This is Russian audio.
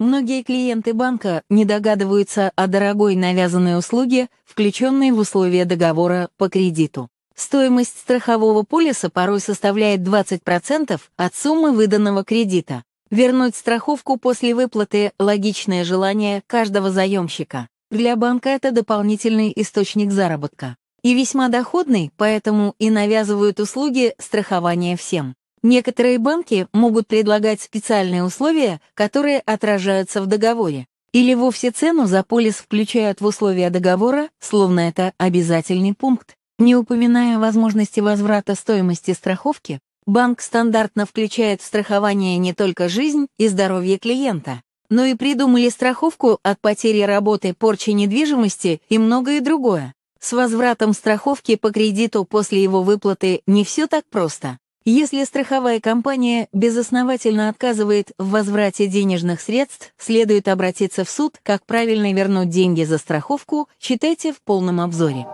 Многие клиенты банка не догадываются о дорогой навязанной услуге, включенной в условия договора по кредиту. Стоимость страхового полиса порой составляет 20% от суммы выданного кредита. Вернуть страховку после выплаты – логичное желание каждого заемщика. Для банка это дополнительный источник заработка. И весьма доходный, поэтому и навязывают услуги страхования всем. Некоторые банки могут предлагать специальные условия, которые отражаются в договоре, или вовсе цену за полис включают в условия договора, словно это обязательный пункт. Не упоминая возможности возврата стоимости страховки, банк стандартно включает в страхование не только жизнь и здоровье клиента, но и придумали страховку от потери работы, порчи недвижимости и многое другое. С возвратом страховки по кредиту после его выплаты не все так просто. Если страховая компания безосновательно отказывает в возврате денежных средств, следует обратиться в суд, как правильно вернуть деньги за страховку, читайте в полном обзоре.